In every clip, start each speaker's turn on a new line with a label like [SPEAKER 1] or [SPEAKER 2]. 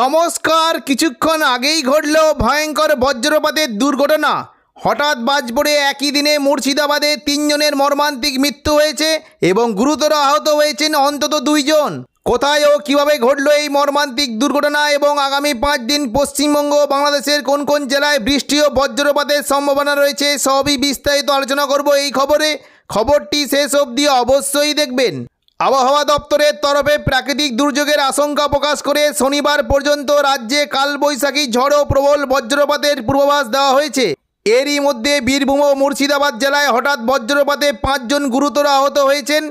[SPEAKER 1] নমস্কার কিছুক্ষণ আগেই ঘটল ভয়ঙ্কর বজ্রপাতের দুর্ঘটনা হঠাৎ বাজ পড়ে একই দিনে মুর্শিদাবাদে তিনজনের মর্মান্তিক মৃত্যু হয়েছে এবং গুরুতর আহত হয়েছেন অন্তত দুইজন কোথায় ও কীভাবে ঘটল এই মর্মান্তিক দুর্ঘটনা এবং আগামী পাঁচ দিন পশ্চিমবঙ্গ বাংলাদেশের কোন কোন জেলায় বৃষ্টি ও বজ্রপাতের সম্ভাবনা রয়েছে সবই বিস্তারিত আলোচনা করব এই খবরে খবরটি শেষ অবধি অবশ্যই দেখবেন আবহাওয়া দপ্তরের তরফে প্রাকৃতিক দুর্যোগের আশঙ্কা প্রকাশ করে শনিবার পর্যন্ত রাজ্যে কালবৈশাখী ঝড় ও প্রবল বজ্রপাতের পূর্বাভাস দেওয়া হয়েছে এরই মধ্যে বীরভূম ও মুর্শিদাবাদ জেলায় হঠাৎ বজ্রপাতে পাঁচজন গুরুতর আহত হয়েছেন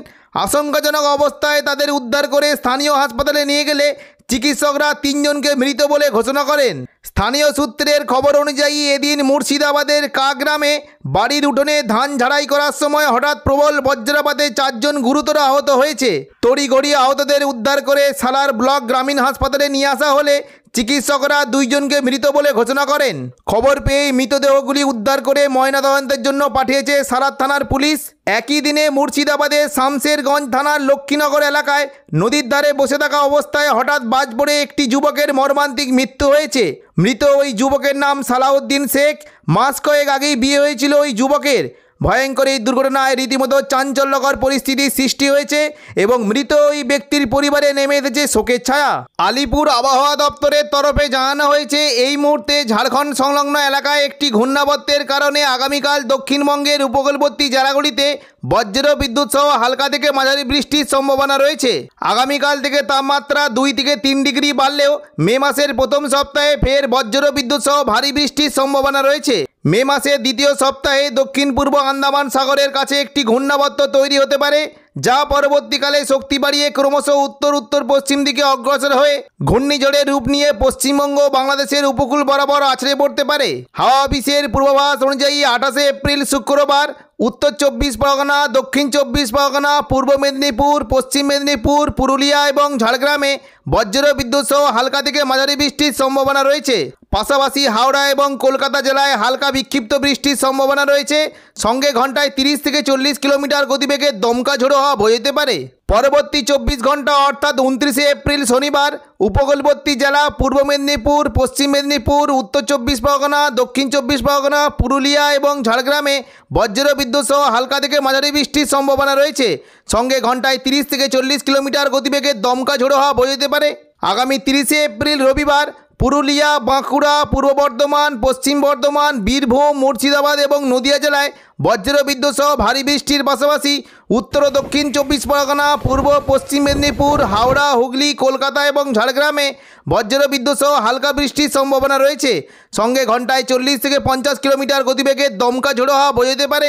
[SPEAKER 1] আশঙ্কাজনক অবস্থায় তাদের উদ্ধার করে স্থানীয় হাসপাতালে নিয়ে গেলে চিকিৎসকরা তিনজনকে মৃত বলে ঘোষণা করেন স্থানীয় সূত্রের খবর অনুযায়ী এদিন মুর্শিদাবাদের কাগ্রামে বাড়ির উঠোনে ধান ঝাড়াই করার সময় হঠাৎ প্রবল বজ্রপাতে চারজন গুরুতর আহত হয়েছে তড়িঘড়ি আহতদের উদ্ধার করে সালার ব্লক গ্রামীণ হাসপাতালে নিয়ে আসা হলে চিকিৎসকরা দুইজনকে মৃত বলে ঘোষণা করেন খবর পেয়ে মৃতদেহগুলি উদ্ধার করে ময়নাতদন্তের জন্য পাঠিয়েছে সারাত থানার পুলিশ একই দিনে মুর্শিদাবাদে শামশেরগঞ্জ থানার লক্ষ্মীনগর এলাকায় নদীর ধারে বসে থাকা অবস্থায় হঠাৎ বাজ পড়ে একটি যুবকের মর্মান্তিক মৃত্যু হয়েছে মৃত ওই যুবকের নাম সালাউদ্দিন শেখ মাস কয়েক আগেই বিয়ে হয়েছিল ওই যুবকের ভয়ঙ্কর এই দুর্ঘটনায় রীতিমতো চাঞ্চল্যকর পরিস্থিতির সৃষ্টি হয়েছে এবং মৃত ওই ব্যক্তির পরিবারে নেমে এসেছে শোকের ছায়া আলিপুর আবহাওয়া দপ্তরের তরফে জানানো হয়েছে এই মুহূর্তে ঝাড়খণ্ড সংলগ্ন এলাকায় একটি ঘূর্ণাবত্যের কারণে আগামীকাল দক্ষিণবঙ্গের উপকূলবর্তী জেলাগুলিতে বজ্র বিদ্যুৎ সহ হালকা থেকে মাঝারি বৃষ্টির সম্ভাবনা রয়েছে আগামীকাল থেকে তাপমাত্রা দুই থেকে তিন ডিগ্রি বাড়লেও মে মাসের প্রথম সপ্তাহে ফের বজ্র বিদ্যুৎ সহ ভারী বৃষ্টির সম্ভাবনা রয়েছে মে মাসের দ্বিতীয় সপ্তাহে দক্ষিণ পূর্ব আন্দামান সাগরের কাছে একটি ঘূর্ণাবর্ত তৈরি হতে পারে যা পরবর্তীকালে শক্তি বাড়িয়ে ক্রমশ উত্তর উত্তর পশ্চিম দিকে অগ্রসর হয়ে ঘূর্ণিঝড়ের রূপ নিয়ে পশ্চিমবঙ্গ বাংলাদেশের উপকূল বরাবর আছড়ে পড়তে পারে হাওয়া অফিসের পূর্বাভাস অনুযায়ী আঠাশে এপ্রিল শুক্রবার উত্তর চব্বিশ পরগনা দক্ষিণ চব্বিশ পরগনা পূর্ব মেদিনীপুর পশ্চিম মেদিনীপুর পুরুলিয়া এবং ঝাড়গ্রামে বজ্র বিদ্যুৎ সহ হালকা থেকে মাঝারি বৃষ্টির সম্ভাবনা রয়েছে পাশাপাশি হাওড়া এবং কলকাতা জেলায় হালকা বিক্ষিপ্ত বৃষ্টির সম্ভাবনা রয়েছে সঙ্গে ঘন্টায় তিরিশ থেকে চল্লিশ কিলোমিটার গতিবেগে দমকা ঝোড়ো হওয়া বইতে পারে পরবর্তী চব্বিশ ঘন্টা অর্থাৎ উনত্রিশে এপ্রিল শনিবার উপকূলবর্তী জেলা পূর্ব মেদিনীপুর পশ্চিম মেদিনীপুর উত্তর চব্বিশ পরগনা দক্ষিণ চব্বিশ পরগনা পুরুলিয়া এবং ঝাড়গ্রামে বজ্র বিদ্যুৎ সহ হালকা থেকে মাঝারি বৃষ্টির সম্ভাবনা রয়েছে সঙ্গে ঘন্টায় তিরিশ থেকে চল্লিশ কিলোমিটার গতিবেগে দমকা ঝোড়ো হওয়া বইতে পারে আগামী তিরিশে এপ্রিল রবিবার পুরুলিয়া বাঁকুড়া পূর্ব বর্ধমান পশ্চিম বর্ধমান বীরভূম মুর্শিদাবাদ এবং নদিয়া জেলায় বজ্রবিদ্যুৎ সহ ভারী বৃষ্টির পাশাপাশি উত্তর ও দক্ষিণ চব্বিশ পরগনা পূর্ব পশ্চিম মেদিনীপুর হাওড়া হুগলি কলকাতা এবং ঝাড়গ্রামে বজ্রবিদ্যুৎ সহ হালকা বৃষ্টির সম্ভাবনা রয়েছে সঙ্গে ঘন্টায় চল্লিশ থেকে পঞ্চাশ কিলোমিটার গতিবেগে দমকা ঝোড়ো হওয়া বোঝাতে পারে